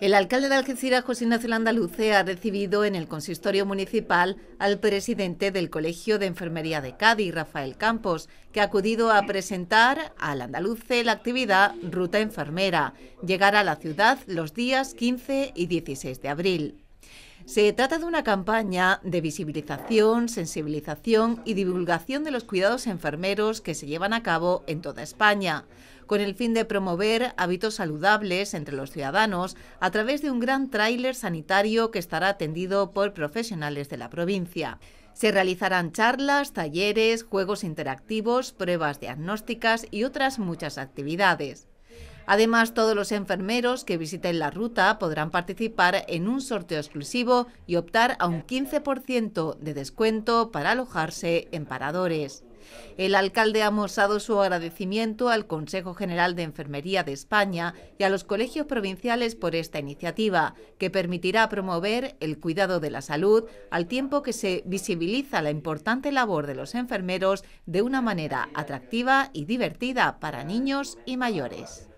El alcalde de Algeciras, José Ignacio Landaluce, ha recibido en el consistorio municipal al presidente del Colegio de Enfermería de Cádiz, Rafael Campos, que ha acudido a presentar al Andaluce la actividad Ruta Enfermera. llegar a la ciudad los días 15 y 16 de abril. Se trata de una campaña de visibilización, sensibilización y divulgación de los cuidados enfermeros que se llevan a cabo en toda España, con el fin de promover hábitos saludables entre los ciudadanos a través de un gran tráiler sanitario que estará atendido por profesionales de la provincia. Se realizarán charlas, talleres, juegos interactivos, pruebas diagnósticas y otras muchas actividades. Además, todos los enfermeros que visiten la ruta podrán participar en un sorteo exclusivo y optar a un 15% de descuento para alojarse en paradores. El alcalde ha mostrado su agradecimiento al Consejo General de Enfermería de España y a los colegios provinciales por esta iniciativa, que permitirá promover el cuidado de la salud al tiempo que se visibiliza la importante labor de los enfermeros de una manera atractiva y divertida para niños y mayores.